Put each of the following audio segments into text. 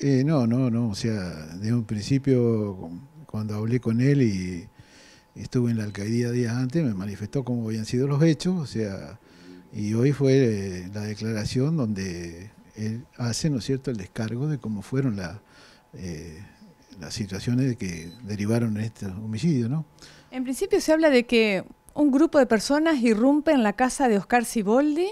Eh, no, no, no. O sea, de un principio, cuando hablé con él y estuve en la alcaldía días antes, me manifestó cómo habían sido los hechos. O sea, y hoy fue eh, la declaración donde él hace, ¿no es cierto?, el descargo de cómo fueron la, eh, las situaciones que derivaron en este homicidio, ¿no? En principio se habla de que un grupo de personas irrumpe en la casa de Oscar Ciboldi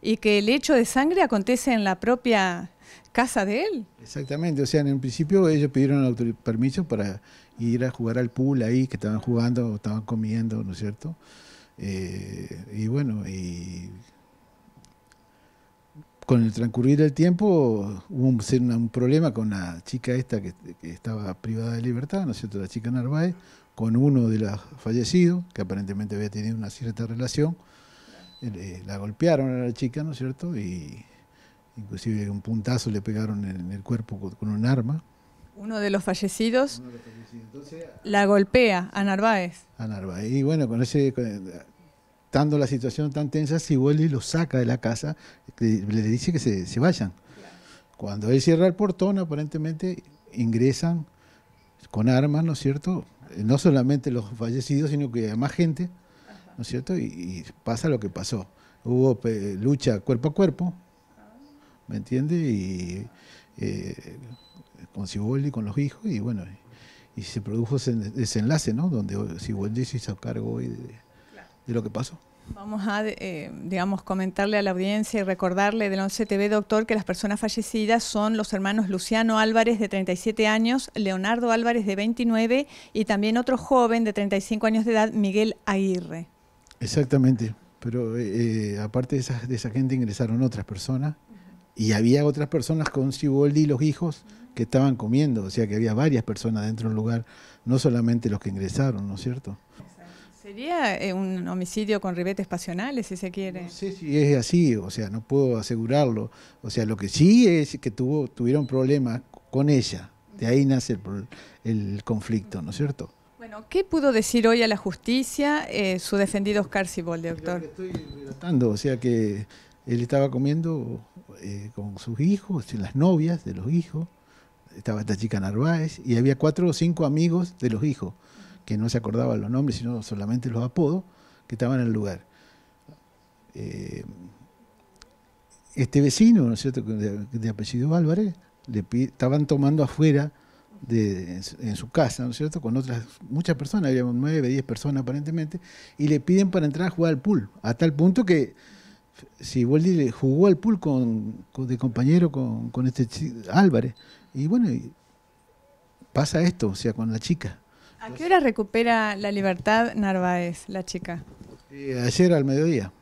y que el hecho de sangre acontece en la propia casa de él. Exactamente, o sea, en el principio ellos pidieron permiso para ir a jugar al pool ahí, que estaban jugando estaban comiendo, ¿no es cierto? Eh, y bueno, y con el transcurrir del tiempo hubo un, problema con la chica esta que, estaba privada de libertad, ¿no es cierto? La chica Narváez, con uno de los fallecidos, que aparentemente había tenido una cierta relación. Eh, eh, la golpearon a la chica, ¿no es cierto? Y inclusive un puntazo le pegaron en el cuerpo con un arma. Uno de los fallecidos, la golpea a Narváez. A Narváez. Y bueno, con ese, dando la situación tan tensa, si y lo saca de la casa, le, dice que se, vayan. Cuando él cierra el portón, aparentemente ingresan con armas, ¿no es cierto? Eh, no solamente los fallecidos, sino que más gente, ¿no es cierto? y pasa lo que pasó. Hubo eh, lucha cuerpo a cuerpo, ¿me entiende Y eh, con Siboldi, con los hijos, y bueno, y, se produjo ese desenlace, ¿no? Donde Siboldi se hizo cargo de, lo que pasó. Vamos a, eh, digamos, comentarle a la audiencia y recordarle del 11 TV, doctor, que las personas fallecidas son los hermanos Luciano Álvarez, de 37 años, Leonardo Álvarez, de 29, y también otro joven de 35 años de edad, Miguel Aguirre. Exactamente, pero eh, eh, aparte de esa, de esa gente ingresaron otras personas y había otras personas con Siboldi y los hijos que estaban comiendo, o sea que había varias personas dentro del lugar, no solamente los que ingresaron, ¿no es cierto? Sería eh, un homicidio con ribetes pasionales, si se quiere. No sé si es así, o sea, no puedo asegurarlo. O sea, lo que sí es que tuvo, tuvieron problemas con ella. De ahí nace el, conflicto, ¿no es cierto? Bueno, ¿qué pudo decir hoy a la justicia eh, su defendido Oscar Siboldi, doctor? estoy relatando, o sea que él estaba comiendo eh, con sus hijos, las novias de los hijos. Estaba esta chica Narváez y había cuatro o cinco amigos de los hijos, que no se acordaban los nombres, sino solamente los apodos, que estaban en el lugar. Eh, este vecino, ¿no es cierto?, de, apellido Álvarez, le estaban tomando afuera en, su casa, ¿no es cierto?, con otras, muchas personas, había nueve, diez personas aparentemente, y le piden para entrar a jugar al pool, a tal punto que Sí, decirle, jugó al pool con, de compañero con, este chico, Álvarez. Y bueno, pasa esto, o sea, con la chica. ¿A qué hora recupera la libertad Narváez, la chica? Eh, ayer al mediodía.